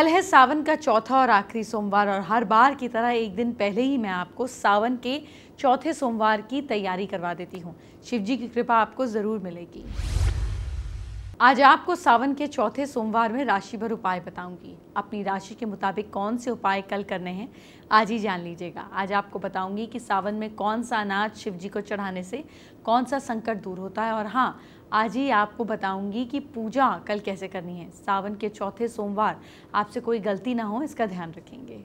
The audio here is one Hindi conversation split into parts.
कल है सावन का चौथा और आखिरी सोमवार और हर बार की तरह एक दिन पहले ही मैं आपको सावन के चौथे सोमवार की तैयारी करवा देती हूँ शिव जी की कृपा आपको ज़रूर मिलेगी आज आपको सावन के चौथे सोमवार में राशि भर उपाय बताऊंगी अपनी राशि के मुताबिक कौन से उपाय कल करने हैं आज ही जान लीजिएगा आज आपको बताऊंगी कि सावन में कौन सा अनाज शिव जी को चढ़ाने से कौन सा संकट दूर होता है और हाँ आज ही आपको बताऊंगी कि पूजा कल कैसे करनी है सावन के चौथे सोमवार आपसे कोई गलती ना हो इसका ध्यान रखेंगे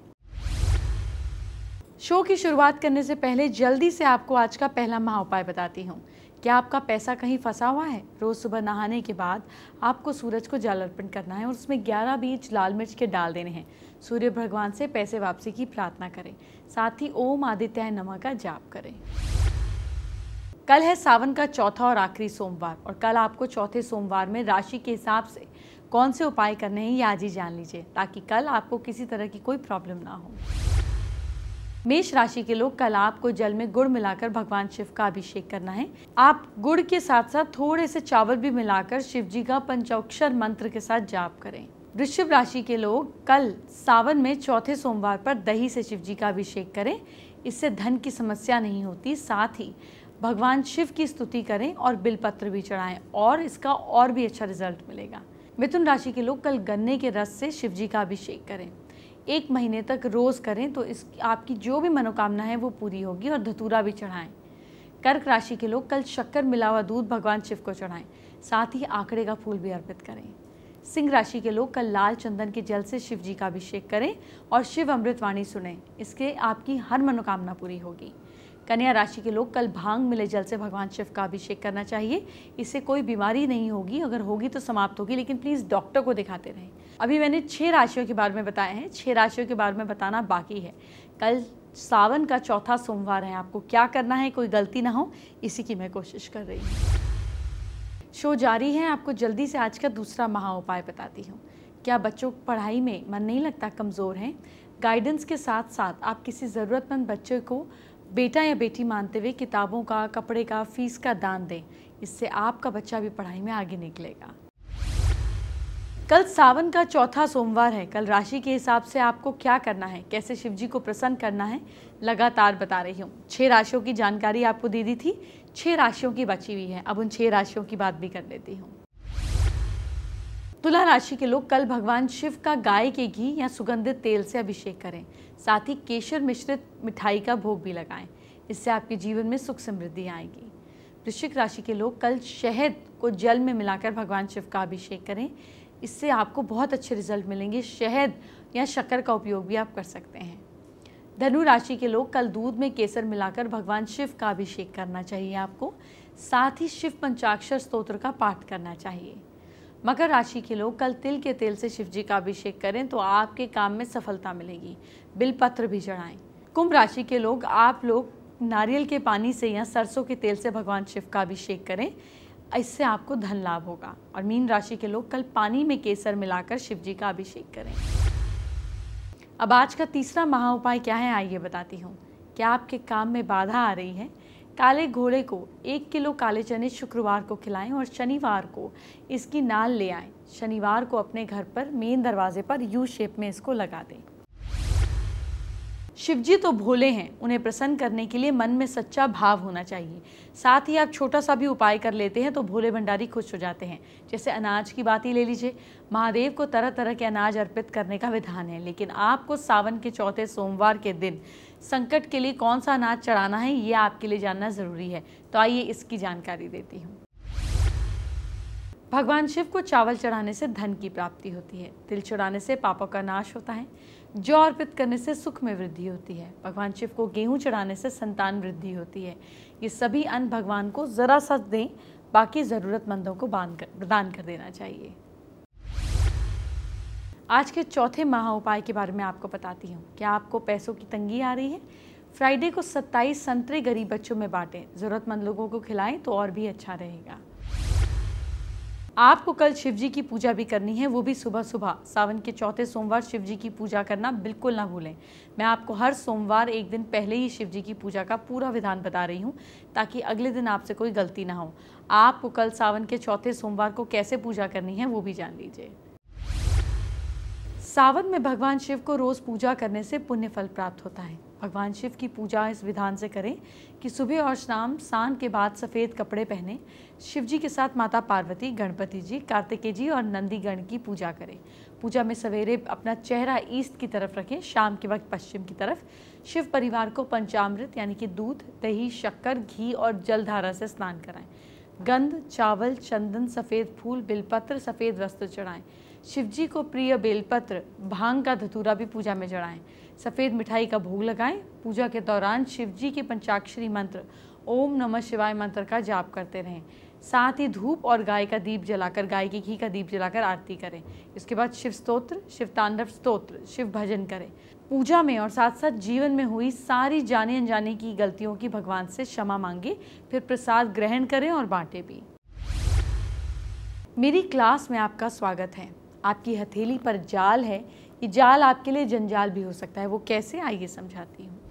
शो की शुरुआत करने से पहले जल्दी से आपको आज का पहला महा उपाय बताती हूँ क्या आपका पैसा कहीं फंसा हुआ है रोज़ सुबह नहाने के बाद आपको सूरज को जल अर्पण करना है और उसमें 11 बीज लाल मिर्च के डाल देने हैं सूर्य भगवान से पैसे वापसी की प्रार्थना करें साथ ही ओम आदित्य नमः का जाप करें कल है सावन का चौथा और आखिरी सोमवार और कल आपको चौथे सोमवार में राशि के हिसाब से कौन से उपाय करने हैं ये आज ही जान लीजिए ताकि कल आपको किसी तरह की कोई प्रॉब्लम ना हो मेष राशि के लोग कल आपको जल में गुड़ मिलाकर भगवान शिव का अभिषेक करना है आप गुड़ के साथ साथ थोड़े से चावल भी मिलाकर शिव जी का पंचोक्षर मंत्र के साथ जाप करें वृश्चिक राशि के लोग कल सावन में चौथे सोमवार पर दही से शिव जी का अभिषेक करें इससे धन की समस्या नहीं होती साथ ही भगवान शिव की स्तुति करें और बिलपत्र भी चढ़ाएं और इसका और भी अच्छा रिजल्ट मिलेगा मिथुन राशि के लोग कल गन्ने के रस से शिव जी का अभिषेक करें एक महीने तक रोज़ करें तो इस आपकी जो भी मनोकामना है वो पूरी होगी और धतूरा भी चढ़ाएं कर्क राशि के लोग कल शक्कर मिला हुआ दूध भगवान शिव को चढ़ाएं साथ ही आंकड़े का फूल भी अर्पित करें सिंह राशि के लोग कल लाल चंदन के जल से शिव जी का अभिषेक करें और शिव अमृतवाणी सुनें इसके आपकी हर मनोकामना पूरी होगी कन्या राशि के लोग कल भांग मिले जल से भगवान शिव का अभिषेक करना चाहिए इससे कोई बीमारी नहीं होगी अगर होगी तो समाप्त होगी लेकिन प्लीज़ डॉक्टर को दिखाते रहें अभी मैंने छह राशियों के बारे में बताए हैं छह राशियों के बारे में बताना बाकी है कल सावन का चौथा सोमवार है आपको क्या करना है कोई गलती ना हो इसी की मैं कोशिश कर रही हूँ शो जारी है आपको जल्दी से आज का दूसरा महा उपाय बताती हूँ क्या बच्चों पढ़ाई में मन नहीं लगता कमज़ोर हैं गाइडेंस के साथ साथ आप किसी ज़रूरतमंद बच्चे को बेटा या बेटी मानते हुए किताबों का कपड़े का फीस का दान दें इससे आपका बच्चा भी पढ़ाई में आगे निकलेगा कल सावन का चौथा सोमवार है कल राशि के हिसाब से आपको क्या करना है कैसे शिव जी को प्रसन्न करना है लगातार बता रही हूँ छह राशियों की जानकारी आपको दे दी थी छह राशियों की बची हुई है अब उन छह राशियों की बात भी कर लेती हूँ तुला राशि के लोग कल भगवान शिव का गाय के घी या सुगंधित तेल से अभिषेक करें साथ ही केसर मिश्रित मिठाई का भोग भी लगाएं इससे आपके जीवन में सुख समृद्धि आएगी वृश्चिक राशि के लोग कल शहद को जल में मिलाकर भगवान शिव का अभिषेक करें इससे आपको बहुत अच्छे रिजल्ट मिलेंगे शहद या शक्कर का उपयोग भी आप कर सकते हैं धनु राशि के लोग कल दूध में केसर मिलाकर भगवान शिव का अभिषेक करना चाहिए आपको साथ ही शिव पंचाक्षर स्तोत्र का पाठ करना चाहिए मकर राशि के लोग कल तिल के तेल से शिव जी का अभिषेक करें तो आपके काम में सफलता मिलेगी बिलपत्र भी चढ़ाएं कुंभ राशि के लोग आप लोग नारियल के पानी से या सरसों के तेल से भगवान शिव का अभिषेक करें इससे आपको धन लाभ होगा और मीन राशि के लोग कल पानी में केसर मिलाकर शिव जी का अभिषेक करें अब आज का तीसरा महा उपाय क्या है आइए बताती हूँ क्या आपके काम में बाधा आ रही है काले घोड़े को एक किलो काले चने शुक्रवार को खिलाएं और शनिवार को इसकी नाल ले आएं। शनिवार को अपने घर पर मेन दरवाजे पर यू शेप में इसको लगा दें शिवजी तो भोले हैं उन्हें प्रसन्न करने के लिए मन में सच्चा भाव होना चाहिए साथ ही आप छोटा सा भी उपाय कर लेते हैं तो भोले भंडारी खुश हो जाते हैं जैसे अनाज की बात ही ले लीजिए महादेव को तरह तरह के अनाज अर्पित करने का विधान है लेकिन आपको सावन के चौथे सोमवार के दिन संकट के लिए कौन सा अनाज चढ़ाना है ये आपके लिए जानना ज़रूरी है तो आइए इसकी जानकारी देती हूँ भगवान शिव को चावल चढ़ाने से धन की प्राप्ति होती है तिल चढ़ाने से पापों का नाश होता है जौ अर्पित करने से सुख में वृद्धि होती है भगवान शिव को गेहूं चढ़ाने से संतान वृद्धि होती है ये सभी अन्न भगवान को ज़रा सा दें बाकी ज़रूरतमंदों को प्रदान कर देना चाहिए आज के चौथे महा उपाय के बारे में आपको बताती हूँ क्या आपको पैसों की तंगी आ रही है फ्राइडे को 27 संतरे गरीब बच्चों में बांटें ज़रूरतमंद लोगों को खिलाएं तो और भी अच्छा रहेगा आपको कल शिवजी की पूजा भी करनी है वो भी सुबह सुबह सावन के चौथे सोमवार शिवजी की पूजा करना बिल्कुल ना भूलें मैं आपको हर सोमवार एक दिन पहले ही शिवजी की पूजा का पूरा विधान बता रही हूँ ताकि अगले दिन आपसे कोई गलती ना हो आपको कल सावन के चौथे सोमवार को कैसे पूजा करनी है वो भी जान लीजिए सावन में भगवान शिव को रोज़ पूजा करने से पुण्य फल प्राप्त होता है भगवान शिव की पूजा इस विधान से करें कि सुबह और शाम शान के बाद सफ़ेद कपड़े पहने शिव जी के साथ माता पार्वती गणपति जी कार्तिकेय जी और नंदीगण की पूजा करें पूजा में सवेरे अपना चेहरा ईस्ट की तरफ रखें शाम के वक्त पश्चिम की तरफ शिव परिवार को पंचामृत यानी कि दूध दही शक्कर घी और जलधारा से स्नान कराएं गंध चावल चंदन सफ़ेद फूल बिलपत्र सफ़ेद वस्त्र चढ़ाएं शिवजी को प्रिय बेलपत्र भांग का धतूरा भी पूजा में जड़ाएं सफ़ेद मिठाई का भोग लगाएं पूजा के दौरान शिवजी के पंचाक्षरी मंत्र ओम नमः शिवाय मंत्र का जाप करते रहें साथ ही धूप और गाय का दीप जलाकर गाय के घी का दीप जलाकर आरती करें इसके बाद शिव स्तोत्र शिव तांडव स्तोत्र शिव भजन करें पूजा में और साथ साथ जीवन में हुई सारी जाने अनजाने की गलतियों की भगवान से क्षमा मांगे फिर प्रसाद ग्रहण करें और बांटे भी मेरी क्लास में आपका स्वागत है आपकी हथेली पर जाल है ये जाल आपके लिए जंजाल भी हो सकता है वो कैसे आइए समझाती हूँ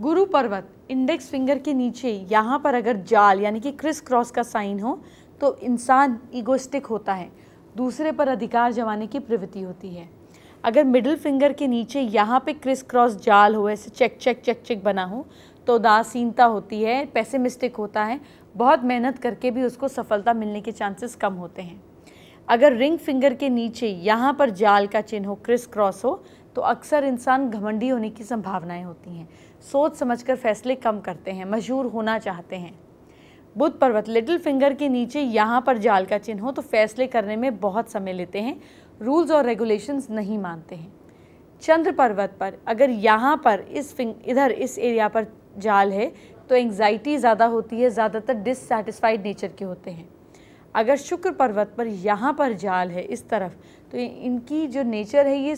गुरु पर्वत इंडेक्स फिंगर के नीचे यहाँ पर अगर जाल यानी कि क्रिस क्रॉस का साइन हो तो इंसान ईगोस्टिक होता है दूसरे पर अधिकार जमाने की प्रवृत्ति होती है अगर मिडिल फिंगर के नीचे यहाँ पे क्रिस क्रॉस जाल हो ऐसे चेक चेक चेक चेक बना हो तो उदासीनता होती है पैसेमिस्टिक होता है बहुत मेहनत करके भी उसको सफलता मिलने के चांसेस कम होते हैं अगर रिंग फिंगर के नीचे यहाँ पर जाल का चिन्ह हो क्रिस क्रॉस हो तो अक्सर इंसान घमंडी होने की संभावनाएं होती हैं सोच समझकर फैसले कम करते हैं मशहूर होना चाहते हैं बुध पर्वत लिटिल फिंगर के नीचे यहाँ पर जाल का चिन्ह हो तो फैसले करने में बहुत समय लेते हैं रूल्स और रेगुलेशंस नहीं मानते हैं चंद्र पर्वत पर अगर यहाँ पर इस फिंग इधर इस एरिया पर जाल है तो एंग्जाइटी ज़्यादा होती है ज़्यादातर डिससेटिस्फाइड नेचर के होते हैं अगर शुक्र पर्वत पर यहाँ पर जाल है इस तरफ तो इनकी जो नेचर है ये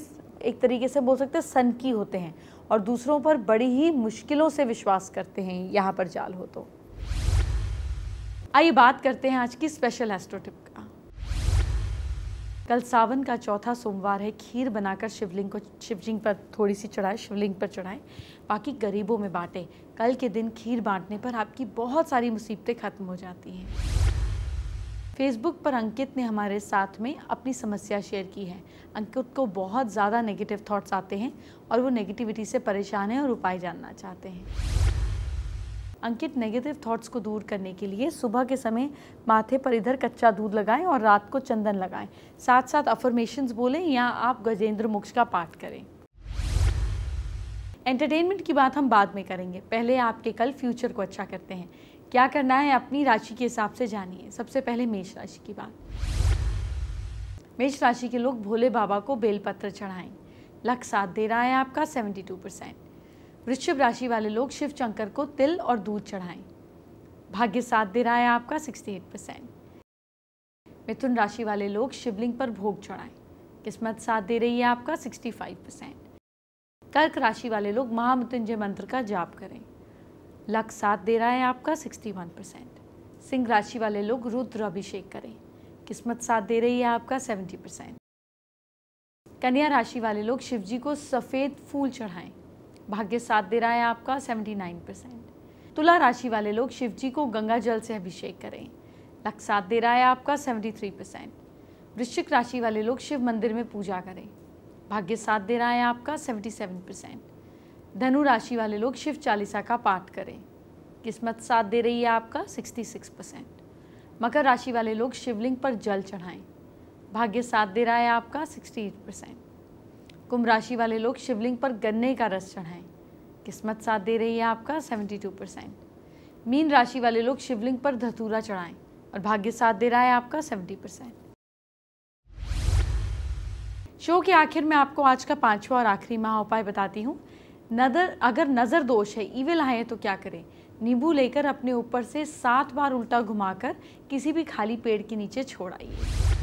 एक तरीके से बोल सकते हैं सन की होते हैं और दूसरों पर बड़ी ही मुश्किलों से विश्वास करते हैं यहाँ पर जाल हो तो आइए बात करते हैं आज की स्पेशल एस्ट्रोटिप का कल सावन का चौथा सोमवार है खीर बनाकर शिवलिंग को शिवलिंग पर थोड़ी सी चढ़ाए शिवलिंग पर चढ़ाएं बाकी गरीबों में बांटें कल के दिन खीर बांटने पर आपकी बहुत सारी मुसीबतें खत्म हो जाती हैं फेसबुक पर अंकित ने हमारे साथ में अपनी समस्या शेयर की है अंकित को बहुत ज़्यादा नेगेटिव थॉट्स आते हैं और वो नेगेटिविटी से परेशान हैं और उपाय जानना चाहते हैं अंकित नेगेटिव थॉट्स को दूर करने के लिए सुबह के समय माथे पर इधर कच्चा दूध लगाएं और रात को चंदन लगाएं साथ साथ अफर्मेशंस बोलें या आप गजेंद्र मोक्ष का पाठ करें एंटरटेनमेंट की बात हम बाद में करेंगे पहले आपके कल फ्यूचर को अच्छा करते हैं क्या करना है अपनी राशि के हिसाब से जानिए सबसे पहले मेष राशि की बात मेष राशि के लोग भोले बाबा को बेलपत्र चढ़ाएं लक साथ दे रहा है आपका 72 परसेंट वृश्चिक राशि वाले लोग शिव शंकर को तिल और दूध चढ़ाएं भाग्य साथ दे रहा है आपका 68 परसेंट मिथुन राशि वाले लोग शिवलिंग पर भोग चढ़ाएं किस्मत साथ दे रही है आपका 65 परसेंट कर्क राशि वाले लोग महामृत्युंजय मंत्र का जाप करें लक साथ दे रहा है आपका 61 परसेंट सिंह राशि वाले लोग रुद्र अभिषेक करें किस्मत साथ दे रही है आपका 70 परसेंट कन्या राशि वाले लोग शिव जी को सफ़ेद फूल चढ़ाएं भाग्य साथ दे रहा है आपका 79 परसेंट तुला राशि वाले लोग शिव जी को गंगा जल से अभिषेक करें लक साथ दे रहा है आपका 73 परसेंट वृश्चिक राशि वाले लोग शिव मंदिर में पूजा करें भाग्य साथ दे रहा है आपका 77 परसेंट धनु राशि वाले लोग शिव चालीसा का पाठ करें किस्मत साथ दे रही है आपका 66 परसेंट मकर राशि वाले लोग शिवलिंग पर जल चढ़ाएं भाग्य साथ दे रहा है आपका 68 परसेंट कुंभ राशि वाले लोग शिवलिंग पर गन्ने का रस चढ़ाएं किस्मत साथ दे रही है आपका 72 परसेंट मीन राशि वाले लोग शिवलिंग पर धतूरा चढ़ाएं और भाग्य साथ दे रहा है आपका 70 परसेंट शो के आखिर में आपको आज का पांचवा और आखिरी महा उपाय बताती हूँ नदर अगर नज़र दोष है ईविल आए तो क्या करें नींबू लेकर अपने ऊपर से सात बार उल्टा घुमाकर किसी भी खाली पेड़ के नीचे छोड़ आइए